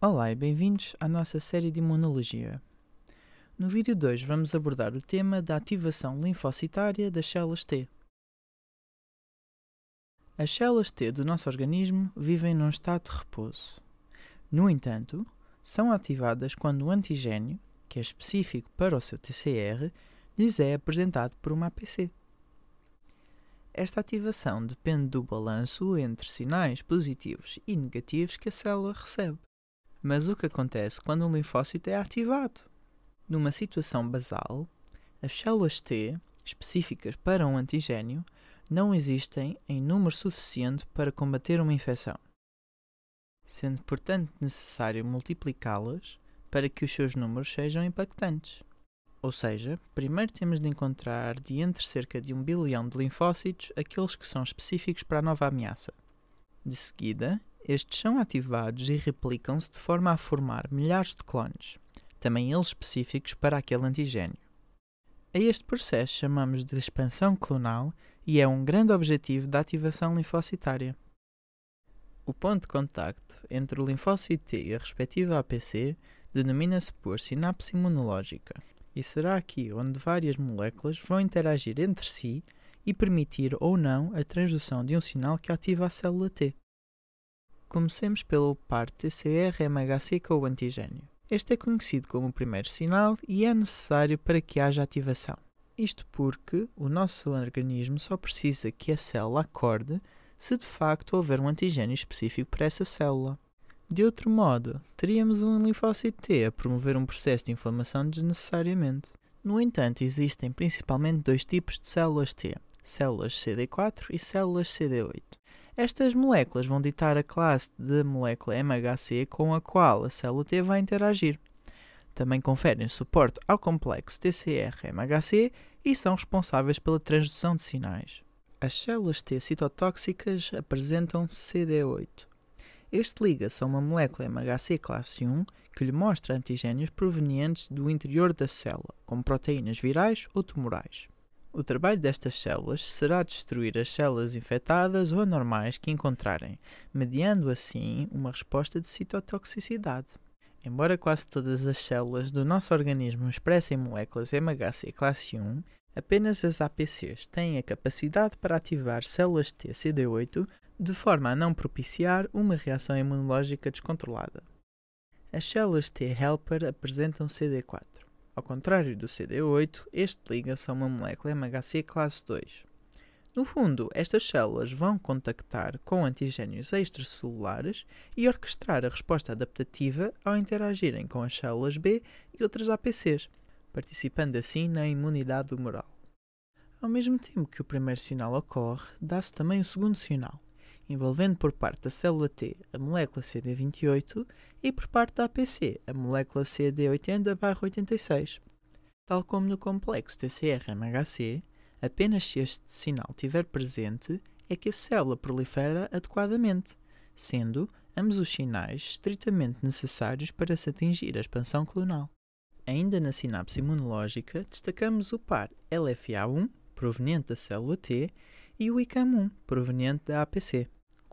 Olá e bem-vindos à nossa série de imunologia. No vídeo 2 vamos abordar o tema da ativação linfocitária das células T. As células T do nosso organismo vivem num estado de repouso. No entanto, são ativadas quando o antigênio, que é específico para o seu TCR, lhes é apresentado por uma APC. Esta ativação depende do balanço entre sinais positivos e negativos que a célula recebe. Mas o que acontece quando um linfócito é ativado? Numa situação basal, as células T, específicas para um antigênio, não existem em número suficiente para combater uma infecção, sendo portanto necessário multiplicá-las para que os seus números sejam impactantes. Ou seja, primeiro temos de encontrar de entre cerca de um bilhão de linfócitos aqueles que são específicos para a nova ameaça. De seguida, estes são ativados e replicam-se de forma a formar milhares de clones, também eles específicos para aquele antigênio. A este processo chamamos de expansão clonal e é um grande objetivo da ativação linfocitária. O ponto de contacto entre o linfócito T e a respectiva APC denomina-se por sinapse imunológica, e será aqui onde várias moléculas vão interagir entre si e permitir ou não a transdução de um sinal que ativa a célula T comecemos pelo par TCR-MHC com o antigênio. Este é conhecido como o primeiro sinal e é necessário para que haja ativação. Isto porque o nosso organismo só precisa que a célula acorde se de facto houver um antigênio específico para essa célula. De outro modo, teríamos um linfócito T a promover um processo de inflamação desnecessariamente. No entanto, existem principalmente dois tipos de células T, células CD4 e células CD8. Estas moléculas vão ditar a classe de molécula MHC com a qual a célula T vai interagir. Também conferem suporte ao complexo TCR-MHC e são responsáveis pela transdução de sinais. As células T citotóxicas apresentam CD8. Este liga-se a uma molécula MHC classe 1 que lhe mostra antigénios provenientes do interior da célula, como proteínas virais ou tumorais. O trabalho destas células será destruir as células infectadas ou anormais que encontrarem, mediando assim uma resposta de citotoxicidade. Embora quase todas as células do nosso organismo expressem moléculas MHC classe 1, apenas as APCs têm a capacidade para ativar células T CD8 de forma a não propiciar uma reação imunológica descontrolada. As células T helper apresentam CD4. Ao contrário do CD8, este liga-se a uma molécula MHC classe 2. No fundo, estas células vão contactar com antigénios extracelulares e orquestrar a resposta adaptativa ao interagirem com as células B e outras APCs, participando assim na imunidade humoral. Ao mesmo tempo que o primeiro sinal ocorre, dá-se também o segundo sinal envolvendo por parte da célula T a molécula CD28 e por parte da APC a molécula CD80-86. Tal como no complexo TCR-MHC, apenas se este sinal estiver presente é que a célula prolifera adequadamente, sendo ambos os sinais estritamente necessários para se atingir a expansão clonal. Ainda na sinapse imunológica, destacamos o par LFA1, proveniente da célula T, e o ICAM1, proveniente da APC.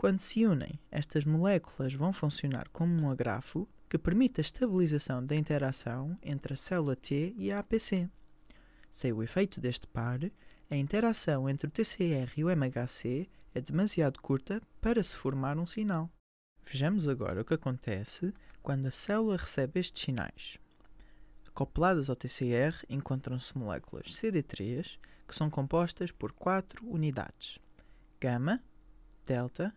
Quando se unem, estas moléculas vão funcionar como um agrafo que permite a estabilização da interação entre a célula T e a APC. Sem o efeito deste par, a interação entre o TCR e o MHC é demasiado curta para se formar um sinal. Vejamos agora o que acontece quando a célula recebe estes sinais. Acopladas ao TCR encontram-se moléculas CD3, que são compostas por quatro unidades: gama, delta,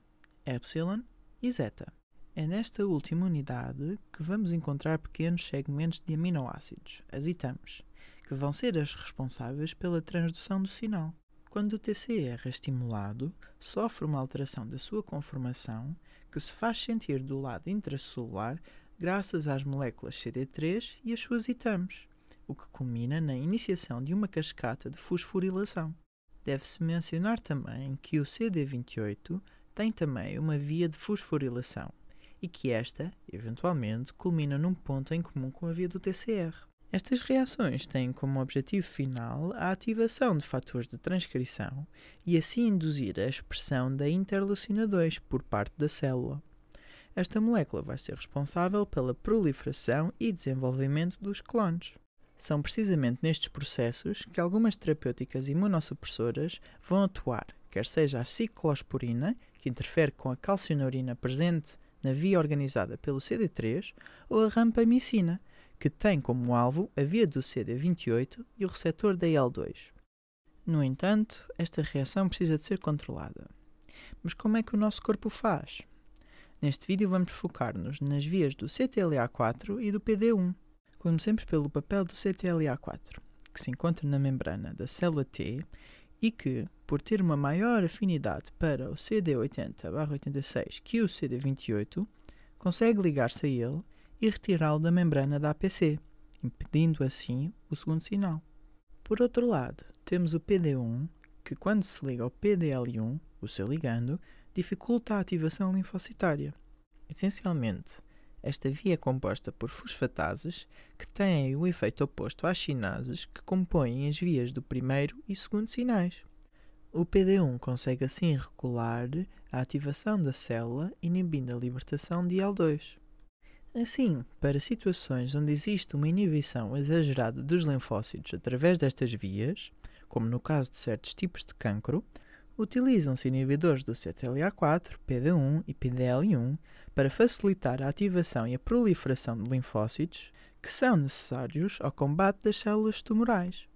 epsilon e zeta. É nesta última unidade que vamos encontrar pequenos segmentos de aminoácidos, as itams, que vão ser as responsáveis pela transdução do sinal. Quando o TCR é estimulado, sofre uma alteração da sua conformação que se faz sentir do lado intracelular graças às moléculas CD3 e as suas itams, o que culmina na iniciação de uma cascata de fosforilação. Deve-se mencionar também que o CD28 tem também uma via de fosforilação e que esta, eventualmente, culmina num ponto em comum com a via do TCR. Estas reações têm como objetivo final a ativação de fatores de transcrição e assim induzir a expressão da interleucina 2 por parte da célula. Esta molécula vai ser responsável pela proliferação e desenvolvimento dos clones. São precisamente nestes processos que algumas terapêuticas imunossupressoras vão atuar quer seja a ciclosporina, que interfere com a calcineurina presente na via organizada pelo CD3, ou a rampamicina, que tem como alvo a via do CD28 e o receptor da IL2. No entanto, esta reação precisa de ser controlada. Mas como é que o nosso corpo faz? Neste vídeo vamos focar-nos nas vias do CTLA4 e do PD1. Comecemos pelo papel do CTLA4, que se encontra na membrana da célula T e que, por ter uma maior afinidade para o CD80-86 que o CD28, consegue ligar-se a ele e retirá-lo da membrana da APC, impedindo assim o segundo sinal. Por outro lado, temos o PD1, que quando se liga ao PDL1, o seu ligando, dificulta a ativação linfocitária. Essencialmente, esta via é composta por fosfatases, que têm o efeito oposto às sinases que compõem as vias do primeiro e segundo sinais. O PD1 consegue assim regular a ativação da célula, inibindo a libertação de L2. Assim, para situações onde existe uma inibição exagerada dos linfócitos através destas vias, como no caso de certos tipos de cancro, utilizam-se inibidores do CTLA4, PD1 e PDL1 para facilitar a ativação e a proliferação de linfócitos que são necessários ao combate das células tumorais.